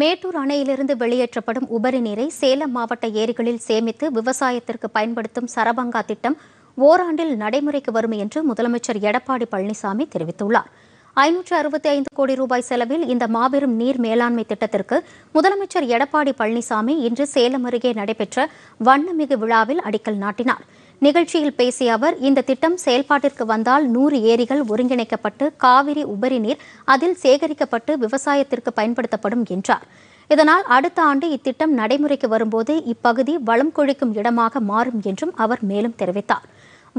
மேட்டூர் அணையிலிருந்து வெளியேற்றப்படும் உபரி நீரை சேலம் மாவட்ட ஏரிகளில் சேமித்து விவசாயத்திற்கு பயன்படுத்தும் சரபங்கா திட்டம் ஓராண்டில் நடைமுறைக்கு வரும் என்று முதலமைச்சர் எடப்பாடி பழனிசாமி தெரிவித்துள்ளார் ஐநூற்று அறுபத்தி ஐந்து கோடி ரூபாய் செலவில் இந்த மாபெரும் நீர் மேலாண்மை திட்டத்திற்கு முதலமைச்சர் எடப்பாடி பழனிசாமி இன்று சேலம் அருகே நடைபெற்ற வண்ணமிகு விழாவில் அடிக்கல் நாட்டினார் நிகழ்ச்சியில் பேசிய அவர் இந்த திட்டம் செயல்பாட்டிற்கு வந்தால் நூறு ஏரிகள் ஒருங்கிணைக்கப்பட்டு காவிரி உபரிநீர் அதில் சேகரிக்கப்பட்டு விவசாயத்திற்கு பயன்படுத்தப்படும் என்றார் இதனால் அடுத்த ஆண்டு இத்திட்டம் நடைமுறைக்கு வரும்போது இப்பகுதி வளம் கொழிக்கும் இடமாக மாறும் என்றும் அவர் மேலும் தெரிவித்தார்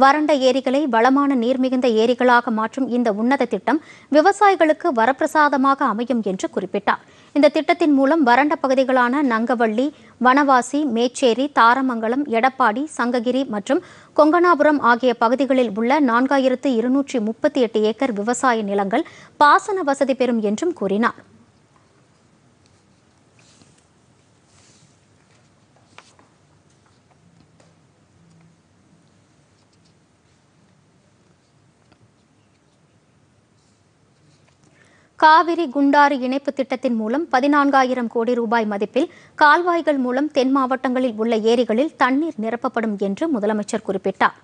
வறண்ட ஏரிகளை வளமான நீர்மிகுந்த ஏரிகளாக மாற்றும் இந்த உன்னத திட்டம் விவசாயிகளுக்கு வரப்பிரசாதமாக அமையும் என்று குறிப்பிட்டார் இந்த திட்டத்தின் மூலம் வறண்ட பகுதிகளான நங்கவள்ளி வனவாசி மேச்சேரி தாரமங்கலம் எடப்பாடி சங்ககிரி மற்றும் கொங்கனாபுரம் ஆகிய பகுதிகளில் உள்ள நான்காயிரத்து இருநூற்றி முப்பத்தி எட்டு ஏக்கர் விவசாய நிலங்கள் பாசன வசதி பெறும் என்றும் கூறினார் காவிரி குண்டாறு இணைப்பு திட்டத்தின் மூலம் பதினான்காயிரம் கோடி ரூபாய் மதிப்பில் கால்வாய்கள் மூலம் தென் மாவட்டங்களில் உள்ள ஏரிகளில் தண்ணீர் நிரப்பப்படும் என்று முதலமைச்சர் குறிப்பிட்டார்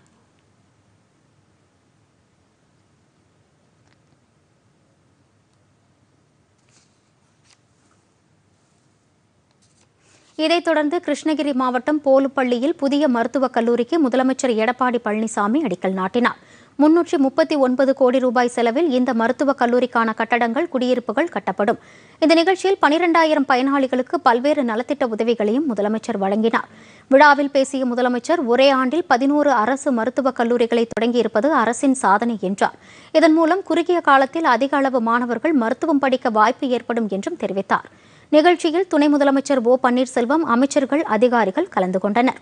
இதைத் தொடர்ந்து கிருஷ்ணகிரி மாவட்டம் போலுப்பள்ளியில் புதிய மருத்துவக் கல்லூரிக்கு முதலமைச்சர் எடப்பாடி பழனிசாமி அடிக்கல் நாட்டினார் முன்னூற்றி முப்பத்தி ஒன்பது கோடி ரூபாய் செலவில் இந்த மருத்துவக் கல்லூரிக்கான கட்டடங்கள் குடியிருப்புகள் கட்டப்படும் இந்த நிகழ்ச்சியில் பனிரெண்டாயிரம் பயனாளிகளுக்கு பல்வேறு நலத்திட்ட உதவிகளையும் முதலமைச்சர் வழங்கினார் விழாவில் பேசிய முதலமைச்சர் ஒரே ஆண்டில் பதினோரு அரசு மருத்துவக் கல்லூரிகளை தொடங்கியிருப்பது அரசின் சாதனை என்றார் இதன் மூலம் குறுகிய காலத்தில் அதிக அளவு மாணவர்கள் மருத்துவம் படிக்க வாய்ப்பு ஏற்படும் என்றும் தெரிவித்தார் நிகழ்ச்சியில் துணை முதலமைச்சர் ஓ பன்னீர்செல்வம் அமைச்சர்கள் அதிகாரிகள் கலந்து கொண்டனர்